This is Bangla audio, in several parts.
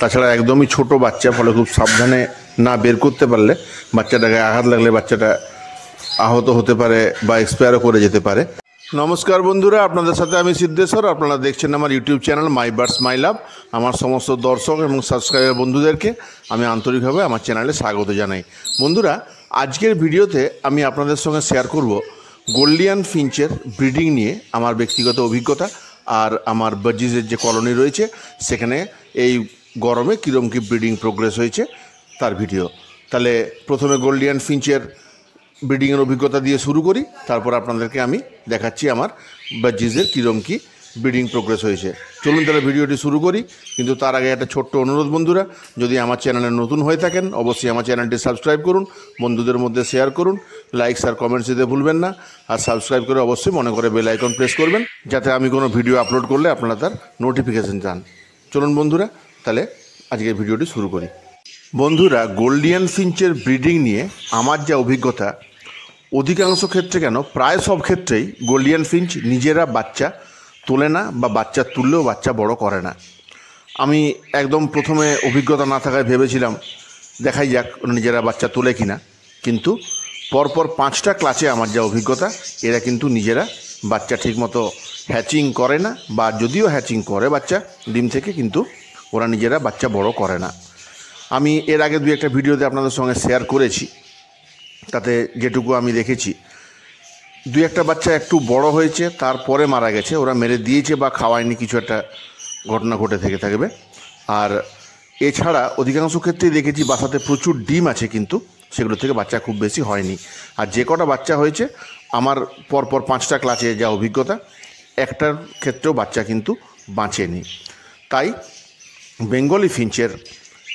তাছাড়া একদমই ছোট বাচ্চা ফলে খুব সাবধানে না বের করতে পারলে বাচ্চাটাকে আঘাত লাগলে বাচ্চাটা আহত হতে পারে বা এক্সপায়ারও করে যেতে পারে নমস্কার বন্ধুরা আপনাদের সাথে আমি সিদ্ধেশ্বর আপনারা দেখছেন আমার YouTube channel my birds my love আমার সমস্ত দর্শক এবং সাবস্ক্রাইবার বন্ধুদেরকে আমি আন্তরিকভাবে আমার চ্যানেলে স্বাগত জানাই বন্ধুরা আজকের ভিডিওতে আমি আপনাদের সঙ্গে শেয়ার করব গোল্ডিয়ান ফিঞ্চের ব্রিডিং নিয়ে আমার ব্যক্তিগত অভিজ্ঞতা আর আমার বাজিজের যে কলোনি রয়েছে সেখানে এই গরমে কীরম কী ব্রিডিং প্রোগ্রেস হয়েছে তার ভিডিও তাহলে প্রথমে গোল্ডিয়ান ফিঞ্চের ব্রিডিংয়ের অভিজ্ঞতা দিয়ে শুরু করি তারপর আপনাদেরকে আমি দেখাচ্ছি আমার বাজিজের কীরম কী ব্রিডিং প্রোগ্রেস হয়েছে চলুন তাহলে ভিডিওটি শুরু করি কিন্তু তার আগে একটা ছোট্ট অনুরোধ বন্ধুরা যদি আমার চ্যানেলে নতুন হয়ে থাকেন অবশ্যই আমার চ্যানেলটি সাবস্ক্রাইব করুন বন্ধুদের মধ্যে শেয়ার করুন লাইকস আর কমেন্টস দিতে ভুলবেন না আর সাবস্ক্রাইব করে অবশ্যই মনে করে বেল আইকন প্রেস করবেন যাতে আমি কোনো ভিডিও আপলোড করলে আপনারা তার নোটিফিকেশান চান চলুন বন্ধুরা তাহলে আজকের ভিডিওটি শুরু করি বন্ধুরা গোল্ডিয়ান ফিঞ্চের ব্রিডিং নিয়ে আমার যা অভিজ্ঞতা অধিকাংশ ক্ষেত্রে কেন প্রায় সব ক্ষেত্রেই গোল্ডিয়ান ফিঞ্চ নিজেরা বাচ্চা তোলে না বা বাচ্চা তুললেও বাচ্চা বড় করে না আমি একদম প্রথমে অভিজ্ঞতা না থাকায় ভেবেছিলাম দেখাই যাক নিজেরা বাচ্চা তোলে কি না কিন্তু পরপর পাঁচটা ক্লাসে আমার যা অভিজ্ঞতা এরা কিন্তু নিজেরা বাচ্চা ঠিকমতো হ্যাচিং করে না বা যদিও হ্যাচিং করে বাচ্চা ডিম থেকে কিন্তু ওরা নিজেরা বাচ্চা বড় করে না আমি এর আগে দু একটা ভিডিওতে আপনাদের সঙ্গে শেয়ার করেছি তাতে যেটুকু আমি দেখেছি দু একটা বাচ্চা একটু বড় হয়েছে তারপরে মারা গেছে ওরা মেরে দিয়েছে বা খাওয়ায়নি কিছু একটা ঘটনা ঘটে থেকে থাকবে আর এছাড়া অধিকাংশ ক্ষেত্রেই দেখেছি বাসাতে প্রচুর ডিম আছে কিন্তু সেগুলো থেকে বাচ্চা খুব বেশি হয়নি আর যে কটা বাচ্চা হয়েছে আমার পরপর পাঁচটা ক্লাসে যা অভিজ্ঞতা একটার ক্ষেত্রেও বাচ্চা কিন্তু বাঁচেনি তাই বেঙ্গলি ফিঞ্চের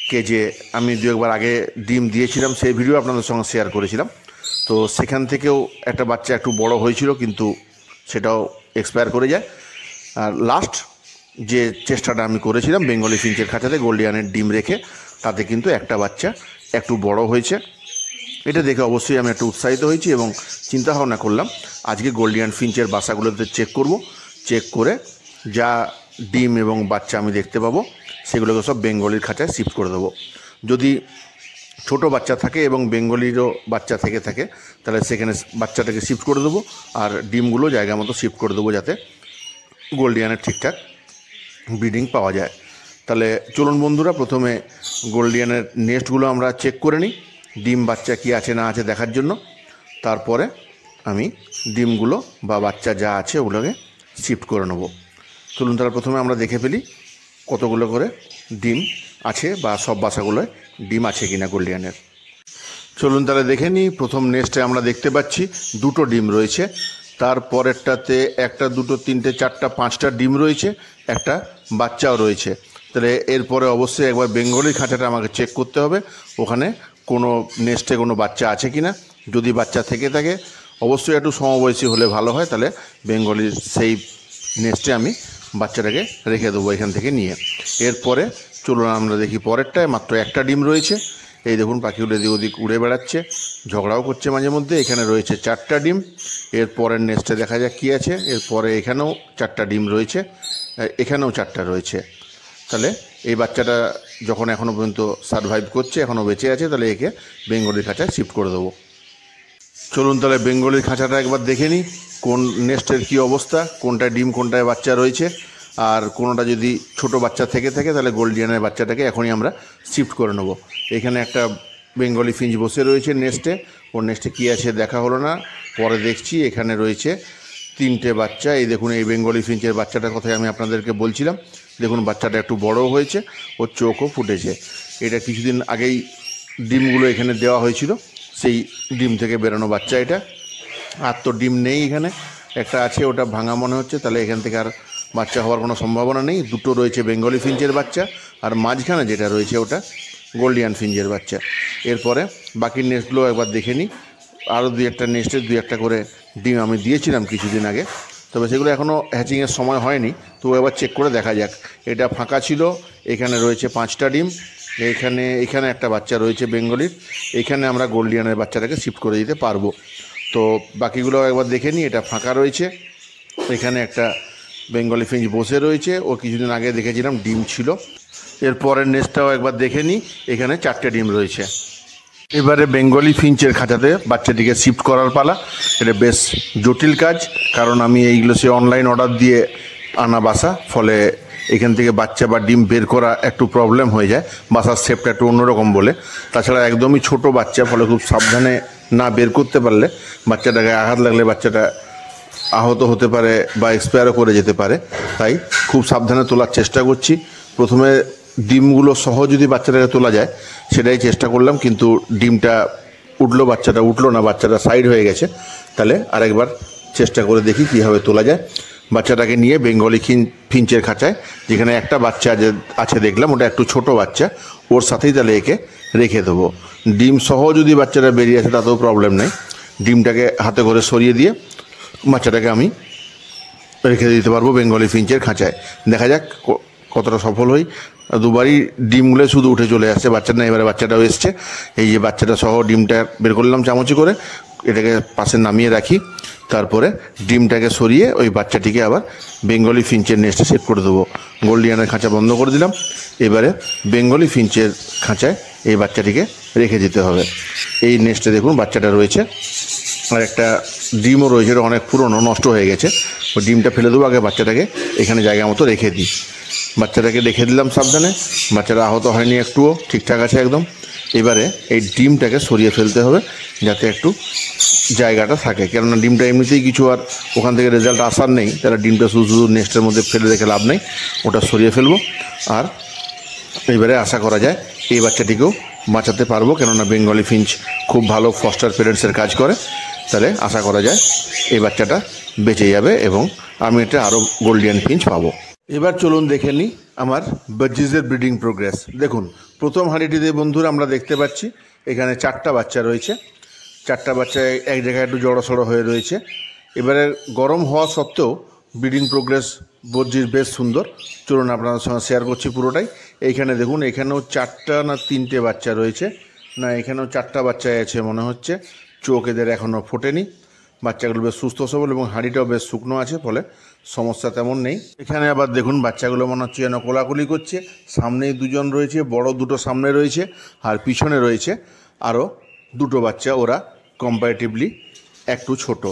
কে যে আমি দু একবার আগে ডিম দিয়েছিলাম সেই ভিডিও আপনাদের সঙ্গে শেয়ার করেছিলাম তো সেখান থেকেও একটা বাচ্চা একটু বড় হয়েছিল কিন্তু সেটাও এক্সপায়ার করে যায় আর লাস্ট যে চেষ্টাটা আমি করেছিলাম বেঙ্গলি ফিঞ্চের খাঁচাতে গোল্ডিয়ানের ডিম রেখে তাতে কিন্তু একটা বাচ্চা একটু বড় হয়েছে এটা দেখে অবশ্যই আমি একটু উৎসাহিত হয়েছি এবং চিন্তা ভাবনা করলাম আজকে গোল্ডিয়ান ফিঞ্চের বাসাগুলোতে চেক করব চেক করে যা ডিম এবং বাচ্চা আমি দেখতে পাবো সেগুলোকে সব বেঙ্গলির খাঁচায় শিফট করে দেবো যদি ছোট বাচ্চা থাকে এবং বেঙ্গলিরও বাচ্চা থেকে থাকে তাহলে সেখানে বাচ্চাটাকে শিফট করে দেবো আর ডিমগুলো জায়গা মতো শিফট করে দেবো যাতে গোল্ডিয়ানের ঠিকঠাক ব্রিডিং পাওয়া যায় তাহলে চলুন বন্ধুরা প্রথমে গোল্ডিয়ানের নেস্টগুলো আমরা চেক করে নিই ডিম বাচ্চা কি আছে না আছে দেখার জন্য তারপরে আমি ডিমগুলো বা বাচ্চা যা আছে ওগুলোকে শিফট করে নেব চলুন তাহলে প্রথমে আমরা দেখে ফেলি কতগুলো করে ডিম আছে বা সব বাসাগুলোয় ডিম আছে কিনা গোল্ডিয়ানের চলুন তাহলে দেখে নিই প্রথম নেস্টে আমরা দেখতে পাচ্ছি দুটো ডিম রয়েছে তার পরেরটাতে একটা দুটো তিনটে চারটা পাঁচটা ডিম রয়েছে একটা বাচ্চাও রয়েছে তাহলে এরপরে অবশ্যই একবার বেঙ্গলি খাঁচাটা আমাকে চেক করতে হবে ওখানে কোনো নেস্টে কোনো বাচ্চা আছে কি না যদি বাচ্চা থেকে থাকে অবশ্যই একটু সমবয়সী হলে ভালো হয় তাহলে বেঙ্গলির সেই নেস্টে আমি বাচ্চাটাকে রেখে দেবো এখান থেকে নিয়ে এরপরে চলুন আমরা দেখি পরেরটায় মাত্র একটা ডিম রয়েছে এই দেখুন পাখিগুলো এদিক ওদিক উড়ে বেড়াচ্ছে ঝগড়াও করছে মাঝে মধ্যে এখানে রয়েছে চারটা ডিম এর পরের নেক্সটে দেখা যাক কী আছে এরপরে এখানেও চারটা ডিম রয়েছে এখানেও চারটা রয়েছে তাহলে এই বাচ্চাটা যখন এখনও পর্যন্ত সারভাইভ করছে এখনও বেঁচে আছে তাহলে একে বেঙ্গলির খাঁচায় শিফট করে দেবো চলুন তাহলে বেঙ্গলির খাঁচাটা একবার দেখে নিই কোন নেস্টের কি অবস্থা কোনটা ডিম কোনটায় বাচ্চা রয়েছে আর কোনোটা যদি ছোট বাচ্চা থেকে থাকে তাহলে গোল্ডিয়ানের বাচ্চাটাকে এখনই আমরা শিফট করে নেব এখানে একটা বেঙ্গলি ফিঞ্জ বসে রয়েছে নেস্টে ওর নেস্টে কী আছে দেখা হলো না পরে দেখছি এখানে রয়েছে তিনটে বাচ্চা এই দেখুন এই বেঙ্গলি ফিঞ্চের বাচ্চাটার কথাই আমি আপনাদেরকে বলছিলাম দেখুন বাচ্চাটা একটু বড় হয়েছে ওর চোখও ফুটেছে এটা কিছুদিন আগেই ডিমগুলো এখানে দেওয়া হয়েছিল সেই ডিম থেকে বেরোনো বাচ্চা এটা আর তো ডিম নেই এখানে একটা আছে ওটা ভাঙা মনে হচ্ছে তাহলে এখান থেকে আর বাচ্চা হওয়ার কোনো সম্ভাবনা নেই দুটো রয়েছে বেঙ্গলি ফিঞ্চের বাচ্চা আর মাঝখানে যেটা রয়েছে ওটা গোল্ডিয়ান ফিঞ্চের বাচ্চা এরপরে বাকি নেস্টগুলো একবার দেখে নিই আরও দু একটা নেস্টের দু একটা করে ডিম আমি দিয়েছিলাম কিছুদিন আগে তবে সেগুলো এখনও হ্যাচিংয়ের সময় হয়নি তো একবার চেক করে দেখা যাক এটা ফাঁকা ছিল এখানে রয়েছে পাঁচটা ডিম এখানে এখানে একটা বাচ্চা রয়েছে বেঙ্গলির এখানে আমরা গোল্ডিয়ানের বাচ্চাটাকে শিফট করে দিতে পারবো তো বাকিগুলো একবার দেখে নিই এটা ফাঁকা রয়েছে এখানে একটা বেঙ্গলি ফিঞ্চ বসে রয়েছে ও কিছুদিন আগে দেখেছিলাম ডিম ছিল এর পরের নেস্টটাও একবার দেখে নিই এখানে চারটে ডিম রয়েছে এবারে বেঙ্গলি ফিঞ্চের খাঁচাতে বাচ্চাটিকে শিফট করার পালা এটা বেশ জটিল কাজ কারণ আমি এইগুলো সে অনলাইন অর্ডার দিয়ে আনা বাসা ফলে এখান থেকে বাচ্চা বা ডিম বের করা একটু প্রবলেম হয়ে যায় বাসার শেপটা একটু অন্যরকম বলে তাছাড়া একদমই ছোট বাচ্চা ফলে খুব সাবধানে না বের করতে পারলে বাচ্চাটাকে আঘাত লাগলে বাচ্চাটা আহত হতে পারে বা এক্সপায়ারও করে যেতে পারে তাই খুব সাবধানে তোলার চেষ্টা করছি প্রথমে ডিমগুলো সহ যদি বাচ্চাটাকে তোলা যায় সেটাই চেষ্টা করলাম কিন্তু ডিমটা উঠলো বাচ্চাটা উঠলো না বাচ্চাটা সাইড হয়ে গেছে তাহলে আরেকবার চেষ্টা করে দেখি কীভাবে তোলা যায় বাচ্চাটাকে নিয়ে বেঙ্গলি ফিঞ্চের খাঁচায় যেখানে একটা বাচ্চা আছে দেখলাম ওটা একটু ছোট বাচ্চা ওর সাথেই তাহলে একে রেখে দেবো ডিম সহ যদি বাচ্চাটা বেরিয়ে আসে তাতেও প্রবলেম নেই ডিমটাকে হাতে করে সরিয়ে দিয়ে বাচ্চাটাকে আমি রেখে দিতে পারবো বেঙ্গলি ফিঞ্চের খাঁচায় দেখা যাক কতটা সফল হই দুবারই ডিমগুলো শুধু উঠে চলে আসছে বাচ্চাটা এবারে বাচ্চাটাও এসছে এই যে বাচ্চাটা সহ ডিমটা বের করলাম চামচি করে এটাকে পাশে নামিয়ে রাখি তারপরে ডিমটাকে সরিয়ে ওই বাচ্চাটিকে আবার বেঙ্গলি ফিঞ্চের নেস্টে সেট করে দেবো গোল্ডিয়ানের খাঁচা বন্ধ করে দিলাম এবারে বেঙ্গলি ফিঞ্চের খাঁচায় এই বাচ্চাটিকে রেখে দিতে হবে এই নেস্টে দেখুন বাচ্চাটা রয়েছে আর একটা ডিমও রয়েছে এটা অনেক পুরনো নষ্ট হয়ে গেছে ওই ডিমটা ফেলে দেবো আগে বাচ্চাটাকে এখানে জায়গা মতো রেখে দিই বাচ্চাটাকে রেখে দিলাম সাবধানে বাচ্চাটা আহত হয়নি একটুও ঠিকঠাক আছে একদম এবারে এই ডিমটাকে সরিয়ে ফেলতে হবে যাতে একটু জায়গাটা থাকে কেননা ডিমটা এমনিতেই কিছু আর ওখান থেকে রেজাল্ট আসার নেই তারা ডিমটা শুধু শুধু নেস্টের মধ্যে ফেলে রেখে লাভ নেই ওটা সরিয়ে ফেলবো আর এবারে আশা করা যায় এই বাচ্চাটিকেও বাঁচাতে পারবো কেননা বেঙ্গলি ফিঞ্চ খুব ভালো ফস্টার পেরেন্টসের কাজ করে তাহলে আশা করা যায় এই বাচ্চাটা বেঁচে যাবে এবং আমি এটা আরও গোল্ডিয়ান ফিঞ্চ পাবো এবার চলুন দেখে নিই আমার বার্জিসের ব্রিডিং প্রোগ্রেস দেখুন প্রথম হাঁড়িটিতে বন্ধুরা আমরা দেখতে পাচ্ছি এখানে চারটা বাচ্চা রয়েছে চারটা বাচ্চা এক জায়গায় একটু জড়োসড়ো হয়ে রয়েছে এবারে গরম হওয়া সত্ত্বেও ব্রিডিং প্রোগ্রেস বর্জির বেশ সুন্দর চলুন আপনাদের সঙ্গে শেয়ার করছি পুরোটাই এইখানে দেখুন এখানেও চারটা না তিনটে বাচ্চা রয়েছে না এখানেও চারটা বাচ্চা আছে মনে হচ্ছে চোখ এদের এখনও ফোটেনি বাচ্চাগুলো বেশ সুস্থ সবল এবং হাঁড়িটাও বেশ শুকনো আছে ফলে সমস্যা তেমন নেই এখানে আবার দেখুন বাচ্চাগুলো মনে হচ্ছে যেন কোলাকুলি করছে সামনেই দুজন রয়েছে বড় দুটো সামনে রয়েছে আর পিছনে রয়েছে আরও দুটো বাচ্চা ওরা কম্পারেটিভলি একটু ছোট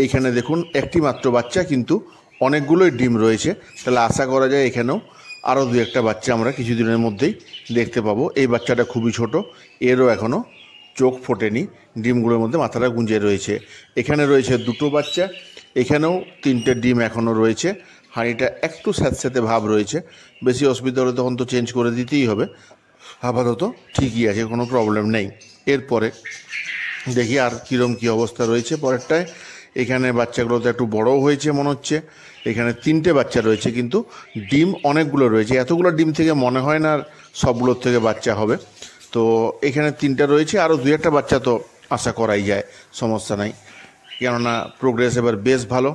এইখানে দেখুন একটি মাত্র বাচ্চা কিন্তু অনেকগুলোই ডিম রয়েছে তাহলে আশা করা যায় এখানেও আরও দু একটা বাচ্চা আমরা কিছুদিনের মধ্যেই দেখতে পাবো এই বাচ্চাটা খুবই ছোট এরও এখনও চোখ ফোটেনি ডিমগুলোর মধ্যে মাথাটা গুঁজে রয়েছে এখানে রয়েছে দুটো বাচ্চা এখানেও তিনটে ডিম এখনও রয়েছে হাঁড়িটা একটু স্যাঁতস্যাঁতে ভাব রয়েছে বেশি অসুবিধা হলে তখন তো চেঞ্জ করে দিতেই হবে আপাতত ঠিকই আছে কোনো প্রবলেম নেই এরপরে দেখি আর কীরম কী অবস্থা রয়েছে পরেরটায় এখানে বাচ্চাগুলো তো একটু বড়ও হয়েছে মনে হচ্ছে এখানে তিনটে বাচ্চা রয়েছে কিন্তু ডিম অনেকগুলো রয়েছে এতগুলো ডিম থেকে মনে হয় না সবগুলোর থেকে বাচ্চা হবে তো এখানে তিনটা রয়েছে আরও দু একটা বাচ্চা তো আশা করাই যায় সমস্যা নাই কেননা প্রোগ্রেস এবার বেশ ভালো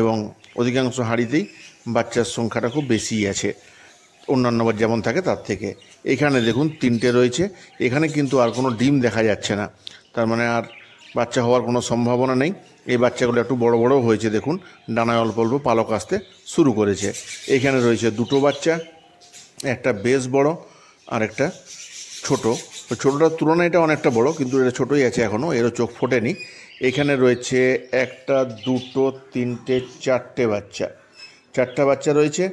এবং অধিকাংশ হাঁড়িতেই বাচ্চার সংখ্যাটা খুব বেশিই আছে অন্যান্য বার যেমন থাকে তার থেকে এখানে দেখুন তিনটে রয়েছে এখানে কিন্তু আর কোনো ডিম দেখা যাচ্ছে না তার মানে আর বাচ্চা হওয়ার কোনো সম্ভাবনা নেই এই বাচ্চাগুলো একটু বড় বড়ো হয়েছে দেখুন ডানায় অল্প অল্প পালক আসতে শুরু করেছে এখানে রয়েছে দুটো বাচ্চা একটা বেশ বড় আর একটা ছোটো ছোটোটার তুলনায় এটা অনেকটা বড় কিন্তু এটা ছোটোই আছে এখনও এরও চোখ ফোটেনি এখানে রয়েছে একটা দুটো তিনটে চারটে বাচ্চা চারটা বাচ্চা রয়েছে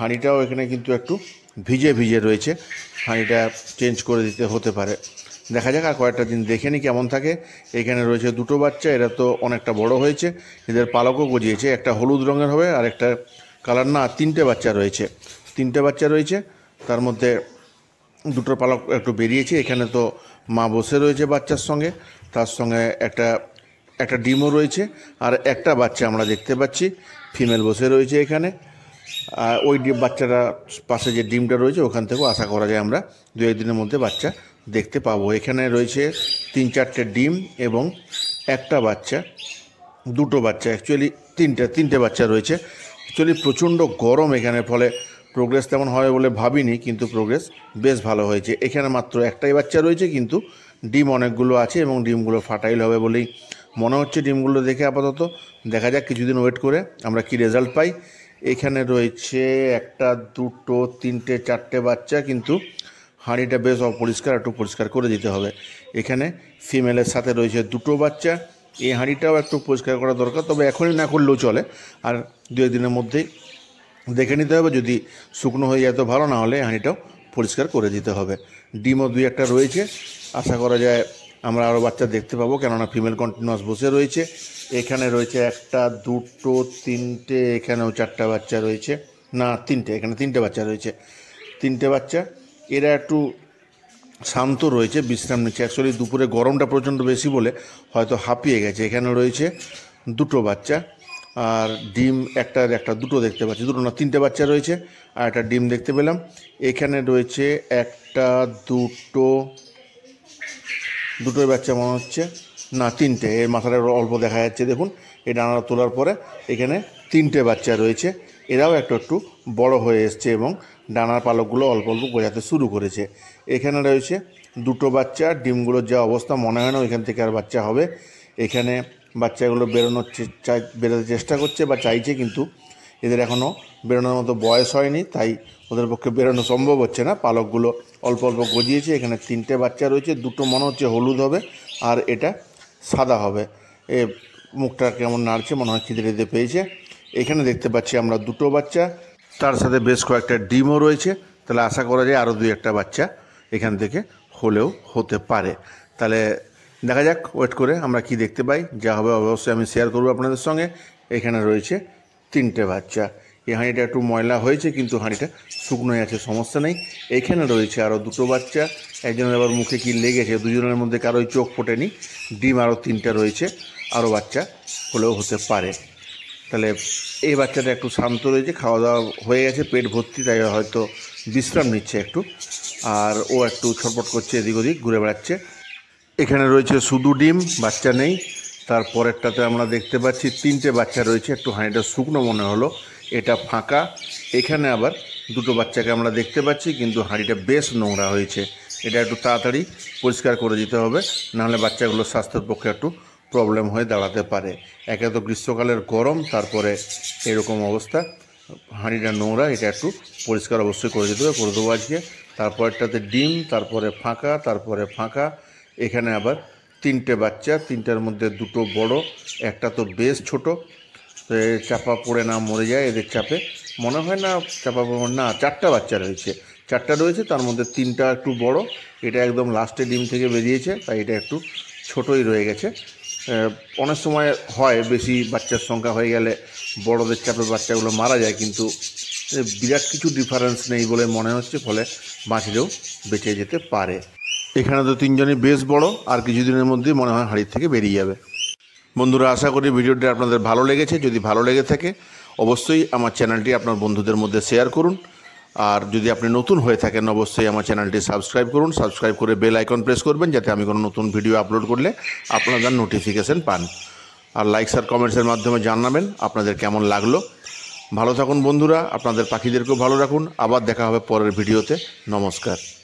হাঁড়িটাও এখানে কিন্তু একটু ভিজে ভিজে রয়েছে হাঁড়িটা চেঞ্জ করে দিতে হতে পারে দেখা যাক আর কয়েকটা দিন দেখে নি কেমন থাকে এখানে রয়েছে দুটো বাচ্চা এরা তো অনেকটা বড় হয়েছে এদের পালকও গজিয়েছে একটা হলুদ রঙের হবে আর একটা কালার না তিনটে বাচ্চা রয়েছে তিনটে বাচ্চা রয়েছে তার মধ্যে দুটো পালক একটু বেরিয়েছে এখানে তো মা বসে রয়েছে বাচ্চার সঙ্গে তার সঙ্গে একটা একটা ডিমও রয়েছে আর একটা বাচ্চা আমরা দেখতে পাচ্ছি ফিমেল বসে রয়েছে এখানে আর ওই বাচ্চাটা পাশে যে ডিমটা রয়েছে ওখান থেকেও আশা করা যায় আমরা দু একদিনের মধ্যে বাচ্চা দেখতে পাবো এখানে রয়েছে তিন চারটে ডিম এবং একটা বাচ্চা দুটো বাচ্চা অ্যাকচুয়ালি তিনটে তিনটে বাচ্চা রয়েছে অ্যাকচুয়ালি প্রচণ্ড গরম এখানে ফলে প্রোগ্রেস তেমন হবে বলে ভাবিনি কিন্তু প্রোগ্রেস বেশ ভালো হয়েছে এখানে মাত্র একটাই বাচ্চা রয়েছে কিন্তু ডিম অনেকগুলো আছে এবং ডিমগুলো ফাটাইল হবে বলেই মনে হচ্ছে ডিমগুলো দেখে আপাতত দেখা যাক কিছুদিন ওয়েট করে আমরা কি রেজাল্ট পাই এখানে রয়েছে একটা দুটো তিনটে চারটে বাচ্চা কিন্তু হাঁড়িটা বেশ অপরিষ্কার একটু পরিষ্কার করে দিতে হবে এখানে ফিমেলের সাথে রয়েছে দুটো বাচ্চা এই হাঁড়িটাও একটু পরিষ্কার করা দরকার তবে এখনই না করলেও চলে আর দু একদিনের মধ্যেই দেখে নিতে হবে যদি শুকনো হয়ে যায় তো ভালো না হলে হাঁড়িটাও পরিষ্কার করে দিতে হবে ডিমও দুই একটা রয়েছে আশা করা যায় আমরা আরও বাচ্চা দেখতে পাবো কেননা ফিমেল কন্টিনিউয়াস বসে রয়েছে এখানে রয়েছে একটা দুটো তিনটে এখানেও চারটা বাচ্চা রয়েছে না তিনটে এখানে তিনটে বাচ্চা রয়েছে তিনটে বাচ্চা এরা একটু শান্ত রয়েছে বিশ্রাম নিচ্ছে অ্যাকচুয়ালি দুপুরে গরমটা প্রচণ্ড বেশি বলে হয়তো হাঁপিয়ে গেছে এখানে রয়েছে দুটো বাচ্চা আর ডিম একটার একটা দুটো দেখতে পাচ্ছি দুটো না তিনটে বাচ্চা রয়েছে আর একটা ডিম দেখতে পেলাম এখানে রয়েছে একটা দুটো দুটোই বাচ্চা মনে হচ্ছে না তিনটে এর মাথাটা অল্প দেখা যাচ্ছে দেখুন এই ডানাটা তোলার পরে এখানে তিনটে বাচ্চা রয়েছে এরাও একটু একটু বড় হয়ে এসছে এবং ডানার পালকগুলো অল্প অল্প গোজাতে শুরু করেছে এখানে রয়েছে দুটো বাচ্চা ডিমগুলোর যা অবস্থা মনে হয় না ওইখান থেকে আর বাচ্চা হবে এখানে বাচ্চাগুলো বেরোনোর চাই বেরোতে চেষ্টা করছে বা চাইছে কিন্তু এদের এখনও বেরোনোর মতো বয়স হয়নি তাই ওদের পক্ষে বেরোনো সম্ভব হচ্ছে না পালকগুলো অল্প অল্প গজিয়েছে এখানে তিনটে বাচ্চা রয়েছে দুটো মনে হচ্ছে হলুদ হবে আর এটা সাদা হবে এ মুখটা কেমন নাড়ছে মনে হয় খিদে পেয়েছে এখানে দেখতে পাচ্ছি আমরা দুটো বাচ্চা তার সাথে বেশ কয়েকটা ডিমও রয়েছে তাহলে আশা করা যায় আরও দুই একটা বাচ্চা এখান থেকে হলেও হতে পারে তাহলে দেখা যাক ওয়েট করে আমরা কি দেখতে পাই যা হবে অবশ্যই আমি শেয়ার করব আপনাদের সঙ্গে এখানে রয়েছে তিনটে বাচ্চা এই হাঁড়িটা একটু ময়লা হয়েছে কিন্তু হাঁড়িটা শুকনোই আছে সমস্যা নেই এখানে রয়েছে আরও দুটো বাচ্চা একজনের আবার মুখে কি লেগেছে দুজনের মধ্যে কারোই চোখ ফোটেনি ডিম আরও তিনটা রয়েছে আরও বাচ্চা হলেও হতে পারে তাহলে এই বাচ্চাটা একটু শান্ত রয়েছে খাওয়া দাওয়া হয়ে গেছে পেট ভর্তি তাই হয়তো বিশ্রাম নিচ্ছে একটু আর ও একটু ছটপট করছে এদিক ওদিক ঘুরে বেড়াচ্ছে এখানে রয়েছে শুধু ডিম বাচ্চা নেই তারপরেরটাতে আমরা দেখতে পাচ্ছি তিনটে বাচ্চা রয়েছে একটু হাঁড়িটা শুকনো মনে হলো এটা ফাঁকা এখানে আবার দুটো বাচ্চাকে আমরা দেখতে পাচ্ছি কিন্তু হাঁড়িটা বেশ নোংরা হয়েছে এটা একটু তাড়াতাড়ি পরিষ্কার করে দিতে হবে নাহলে বাচ্চাগুলোর স্বাস্থ্যের পক্ষে একটু প্রবলেম হয়ে দাঁড়াতে পারে একে তো গ্রীষ্মকালের গরম তারপরে এরকম অবস্থা হাঁড়িটা নোংরা এটা একটু পরিষ্কার অবশ্যই করে দিতে হবে করে দেবো আজকে তারপরেরটাতে ডিম তারপরে ফাঁকা তারপরে ফাঁকা এখানে আবার তিনটে বাচ্চা তিনটার মধ্যে দুটো বড় একটা তো বেশ ছোট চাপা পড়ে না মরে যায় এদের চাপে মনে হয় না চাপা পড়ে না চারটা বাচ্চা রয়েছে চারটা রয়েছে তার মধ্যে তিনটা একটু বড় এটা একদম লাস্টে ডিম থেকে বেরিয়েছে তাই এটা একটু ছোটই রয়ে গেছে অনেক সময় হয় বেশি বাচ্চার সংখ্যা হয়ে গেলে বড়দের চাপে বাচ্চাগুলো মারা যায় কিন্তু বিরাট কিছু ডিফারেন্স নেই বলে মনে হচ্ছে ফলে মাছেরও বেঁচে যেতে পারে এখানে তো তিনজনই বেশ বড় আর কিছুদিনের মধ্যেই মনে হয় হাড়ির থেকে বেরিয়ে যাবে বন্ধুরা আশা করি ভিডিওটি আপনাদের ভালো লেগেছে যদি ভালো লেগে থাকে অবশ্যই আমার চ্যানেলটি আপনার বন্ধুদের মধ্যে শেয়ার করুন আর যদি আপনি নতুন হয়ে থাকেন অবশ্যই আমার চ্যানেলটি সাবস্ক্রাইব করুন সাবস্ক্রাইব করে বেল আইকন প্রেস করবেন যাতে আমি কোনো নতুন ভিডিও আপলোড করলে আপনারা নোটিফিকেশান পান আর লাইকস আর কমেন্টসের মাধ্যমে জানাবেন আপনাদের কেমন লাগলো ভালো থাকুন বন্ধুরা আপনাদের পাখিদেরকেও ভালো রাখুন আবার দেখা হবে পরের ভিডিওতে নমস্কার